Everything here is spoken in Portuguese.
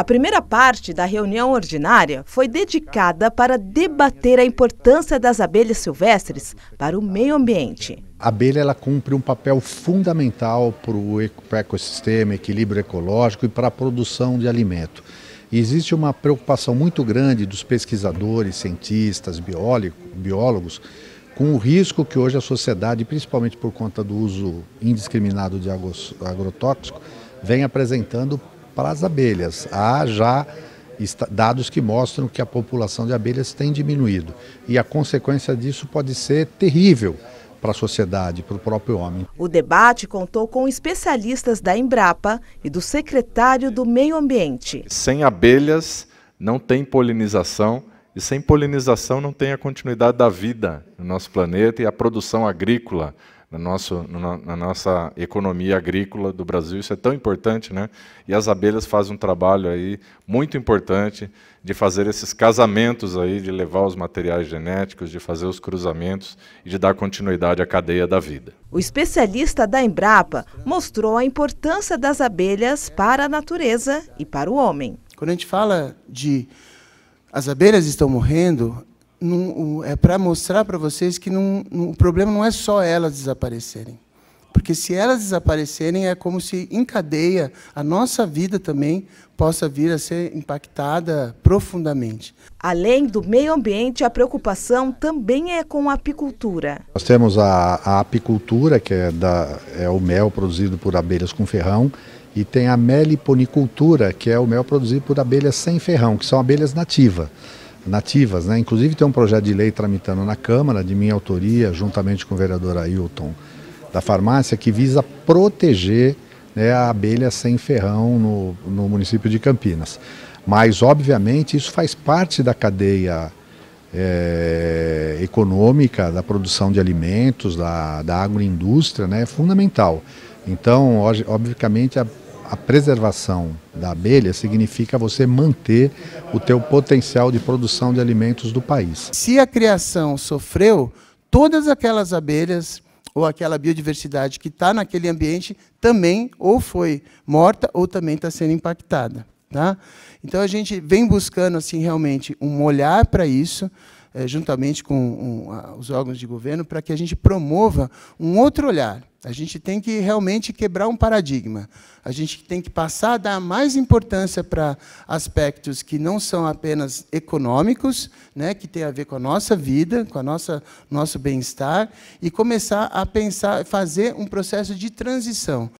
A primeira parte da reunião ordinária foi dedicada para debater a importância das abelhas silvestres para o meio ambiente. A abelha ela cumpre um papel fundamental para o ecossistema, equilíbrio ecológico e para a produção de alimento. E existe uma preocupação muito grande dos pesquisadores, cientistas, biólogos, com o risco que hoje a sociedade, principalmente por conta do uso indiscriminado de agrotóxico, vem apresentando para as abelhas. Há já dados que mostram que a população de abelhas tem diminuído. E a consequência disso pode ser terrível para a sociedade, para o próprio homem. O debate contou com especialistas da Embrapa e do secretário do Meio Ambiente. Sem abelhas não tem polinização e sem polinização não tem a continuidade da vida no nosso planeta e a produção agrícola no nosso, no, na nossa economia agrícola do Brasil. Isso é tão importante, né? E as abelhas fazem um trabalho aí muito importante de fazer esses casamentos aí, de levar os materiais genéticos, de fazer os cruzamentos e de dar continuidade à cadeia da vida. O especialista da Embrapa mostrou a importância das abelhas para a natureza e para o homem. Quando a gente fala de as abelhas estão morrendo, não, é para mostrar para vocês que não, o problema não é só elas desaparecerem. Porque se elas desaparecerem, é como se em cadeia a nossa vida também possa vir a ser impactada profundamente. Além do meio ambiente, a preocupação também é com a apicultura. Nós temos a, a apicultura, que é, da, é o mel produzido por abelhas com ferrão, e tem a meliponicultura, que é o mel produzido por abelhas sem ferrão, que são abelhas nativas nativas. Né? Inclusive tem um projeto de lei tramitando na Câmara, de minha autoria, juntamente com o vereador Ailton da farmácia, que visa proteger né, a abelha sem ferrão no, no município de Campinas. Mas, obviamente, isso faz parte da cadeia é, econômica, da produção de alimentos, da, da agroindústria, né, é fundamental. Então, obviamente, a a preservação da abelha significa você manter o teu potencial de produção de alimentos do país. Se a criação sofreu, todas aquelas abelhas ou aquela biodiversidade que está naquele ambiente também ou foi morta ou também está sendo impactada. Tá? Então a gente vem buscando assim realmente um olhar para isso. Eh, juntamente com os órgãos de governo, para que a gente promova um outro olhar. A gente tem que realmente quebrar um paradigma. A gente tem que passar a dar mais importância para aspectos que não são apenas econômicos, né, que têm a ver com a nossa vida, com a nossa nosso bem-estar, e começar a pensar, fazer um processo de transição